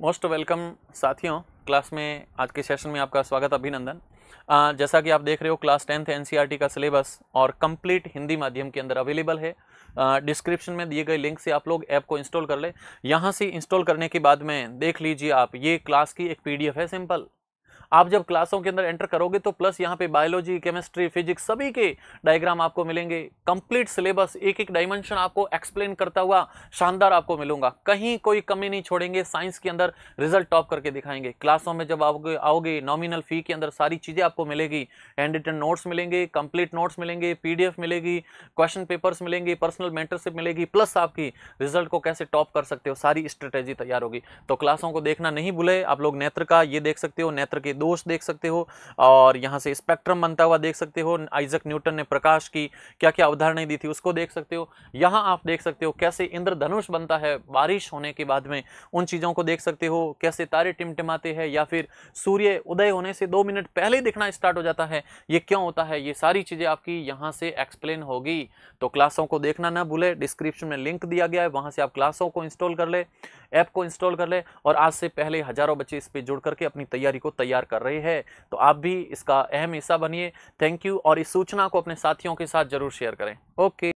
most welcome साथियों class में आज के सेशन में आपका स्वागत अभिनंदन आ, जैसा कि आप देख रहे हो क्लास टेंथ एन का सिलेबस और कंप्लीट हिंदी माध्यम के अंदर अवेलेबल है डिस्क्रिप्शन में दिए गए लिंक से आप लोग ऐप को इंस्टॉल कर ले यहाँ से इंस्टॉल करने के बाद में देख लीजिए आप ये क्लास की एक पीडीएफ है सिंपल आप जब क्लासों के अंदर एंटर करोगे तो प्लस यहाँ पे बायोलॉजी केमिस्ट्री फिजिक्स सभी के डायग्राम आपको मिलेंगे कंप्लीट सिलेबस एक एक डायमेंशन आपको एक्सप्लेन करता हुआ शानदार आपको मिलूंगा कहीं कोई कमी नहीं छोड़ेंगे साइंस के अंदर रिजल्ट टॉप करके दिखाएंगे क्लासों में जब आओगे आओगे नॉमिनल फी के अंदर सारी चीज़ें आपको मिलेगी हैंड रिटन नोट्स मिलेंगे कंप्लीट नोट्स मिलेंगे पी मिलेगी क्वेश्चन पेपर्स मिलेंगे पर्सनल मेंटरशिप मिलेगी प्लस आपकी रिजल्ट को कैसे टॉप कर सकते हो सारी स्ट्रेटेजी तैयार होगी तो क्लासों को देखना नहीं भूले आप लोग नेत्र का ये देख सकते हो नेत्र के दोष देख सकते हो और यहाँ से स्पेक्ट्रम बनता हुआ देख सकते हो आइजक न्यूटन ने प्रकाश की क्या क्या अवधारणाएं दी थी उसको देख सकते हो यहाँ आप देख सकते हो कैसे इंद्रधनुष बनता है बारिश होने के बाद में उन चीज़ों को देख सकते हो कैसे तारे टिमटिमाते हैं या फिर सूर्य उदय होने से दो मिनट पहले दिखना स्टार्ट हो जाता है ये क्यों होता है ये सारी चीज़ें आपकी यहाँ से एक्सप्लेन होगी तो क्लासों को देखना ना भूले डिस्क्रिप्शन में लिंक दिया गया है वहाँ से आप क्लासों को इंस्टॉल कर ले ऐप को इंस्टॉल कर ले और आज से पहले हज़ारों बच्चे इस पर जुड़ करके अपनी तैयारी को तैयार कर रही है तो आप भी इसका अहम हिस्सा बनिए थैंक यू और इस सूचना को अपने साथियों के साथ जरूर शेयर करें ओके